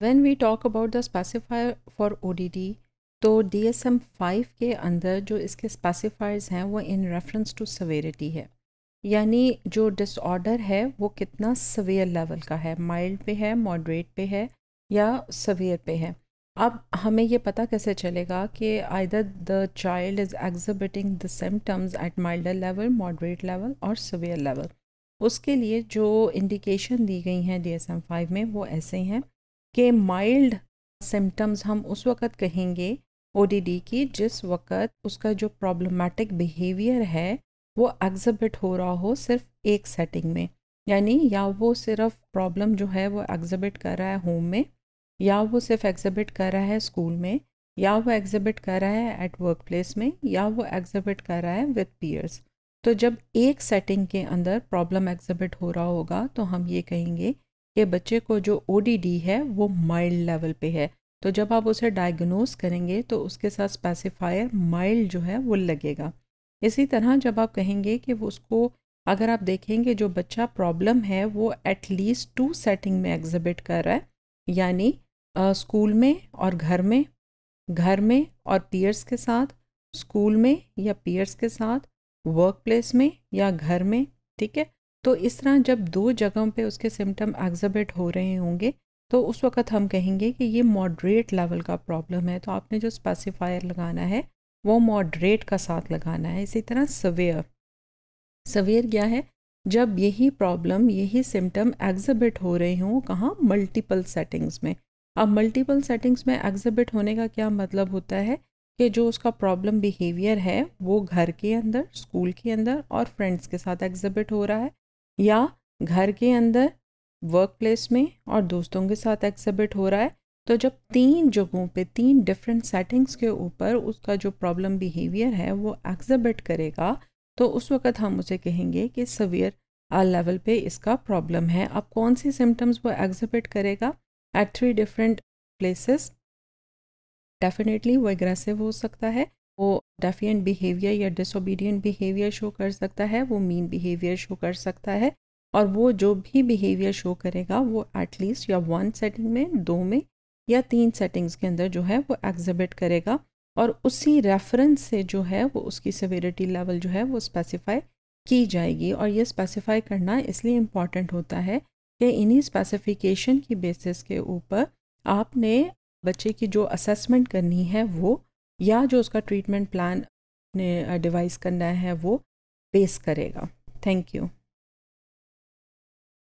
When we talk about the specifier for ODD, तो D S M five के अंदर जो इसके स्पेसिफायर्स हैं वो इन रेफरेंस टू सवेरिटी है यानी जो डिसऑर्डर है वो कितना सवेयर लेवल का है माइल्ड पे है मॉडरेट पे है या सवेयर पे है अब हमें ये पता कैसे चलेगा कि either the child is exhibiting the symptoms at milder level moderate level और सवेयर लेवल उसके लिए जो इंडिकेशन दी गई हैं डी एस एम फाइव में वो ऐसे हैं के माइल्ड सिम्टम्स हम उस वक़्त कहेंगे ओ की जिस वक़्त उसका जो प्रॉब्लमेटिक बिहेवियर है वो एग्जिबिट हो रहा हो सिर्फ एक सेटिंग में यानी या वो सिर्फ प्रॉब्लम जो है वो एग्जिबिट कर रहा है होम में या वो सिर्फ एग्जिबिट कर रहा है स्कूल में या वो एग्जिबिट कर रहा है एट वर्क प्लेस में या वो एग्जिबिट कर रहा है विथ पीयर्स तो जब एक सेटिंग के अंदर प्रॉब्लम एग्जिबिट हो रहा होगा तो हम ये कहेंगे कि बच्चे को जो ओ है वो माइल्ड लेवल पे है तो जब आप उसे डायग्नोज करेंगे तो उसके साथ स्पेसिफायर माइल्ड जो है वो लगेगा इसी तरह जब आप कहेंगे कि वो उसको अगर आप देखेंगे जो बच्चा प्रॉब्लम है वो एटलीस्ट टू सेटिंग में एग्जिबिट कर रहा है यानी स्कूल में और घर में घर में और पीयर्स के साथ स्कूल में या पीयर्स के साथ वर्क प्लेस में या घर में ठीक है तो इस तरह जब दो जगहों पे उसके सिम्टम एग्जबिट हो रहे होंगे तो उस वक्त हम कहेंगे कि ये मॉडरेट लेवल का प्रॉब्लम है तो आपने जो स्पेसिफायर लगाना है वो मॉडरेट का साथ लगाना है इसी तरह सवेयर सवेयर क्या है जब यही प्रॉब्लम यही सिम्टम एग्जिबिट हो रहे हों कहाँ मल्टीपल सेटिंग्स में अब मल्टीपल सेटिंग्स में एग्जबिट होने का क्या मतलब होता है कि जो उसका प्रॉब्लम बिहेवियर है वो घर के अंदर स्कूल के अंदर और फ्रेंड्स के साथ एग्जिबिट हो रहा है या घर के अंदर वर्क प्लेस में और दोस्तों के साथ एग्जिबिट हो रहा है तो जब तीन जगहों पे तीन डिफरेंट सेटिंग्स के ऊपर उसका जो प्रॉब्लम बिहेवियर है वो एग्जिबिट करेगा तो उस वक्त हम उसे कहेंगे कि सवियर लेवल पे इसका प्रॉब्लम है अब कौन सी सिम्टम्स वो एग्जिबिट करेगा at three different places definitely वो एग्रेसिव हो सकता है वो डेफिएंट बिहेवियर या डिसोबीडियंट बिहेवियर शो कर सकता है वो मीन बिहेवियर शो कर सकता है और वो जो भी बिहेवियर शो करेगा वो एटलीस्ट या वन सेटिंग में दो में या तीन सेटिंग्स के अंदर जो है वो एग्जिबिट करेगा और उसी रेफरेंस से जो है वो उसकी सवेरिटी लेवल जो है वो स्पेसिफाई की जाएगी और ये स्पेसिफाई करना इसलिए इम्पॉर्टेंट होता है कि इन्हीं स्पेसिफिकेशन की बेसिस के ऊपर आपने बच्चे की जो असेसमेंट करनी है वो या जो उसका ट्रीटमेंट प्लान ने डिवाइस uh, करना है वो पेश करेगा थैंक यू